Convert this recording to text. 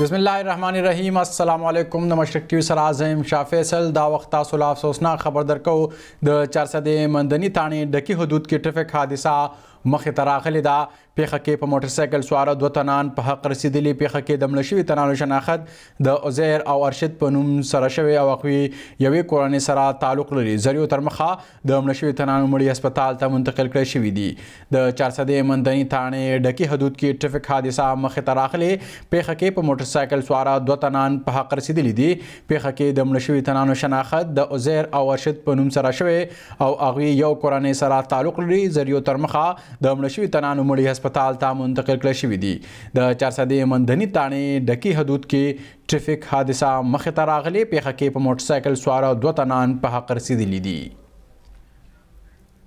بسم الله الرحمن الرحیم السلام علیکم د مشرق ټیوی سره اعظم شاه فیصل دا وخت تاسو لا افسوسناک خبر درکو د 400 مندنی ثاني ډکی حدود کې ټریفیک حادثه مخې ته راغلې ده پیخه کې په موټر سایکل سواره دوه تنان په حق رسیدلي پیخه کې د مړ شوي تنانو شناخت د عزیر او ارشد په نوم سره شوی او اخوي یوې کورنۍ سره تعلق لري زریو تر مخه د مړ شوي تنانو مړی هسپتال ته منتقل کړی شوی دی د 400 مندنی تانې ډکی حدود کې ټریفیک حادثه مخې ته راغلې پیخه کې په موټر سایکل سواره دوه تنان په حق رسیدلي دي پیخه کې د مړ شوي تنانو شناخت د عزیر او ارشد په نوم سره شوی او اغوی یو کورنۍ سره تعلق لري زریو تر مخه د مړشوي تنانو مړي هسپتال ته منتقل کړل شوی دی د چارسدې مندنی تانې ډکی حدود کې ټریفیک حادثه مخ ته راغلې پیخه کې په موټر سایکل سواره دوه تنان په حق رسیدلی دي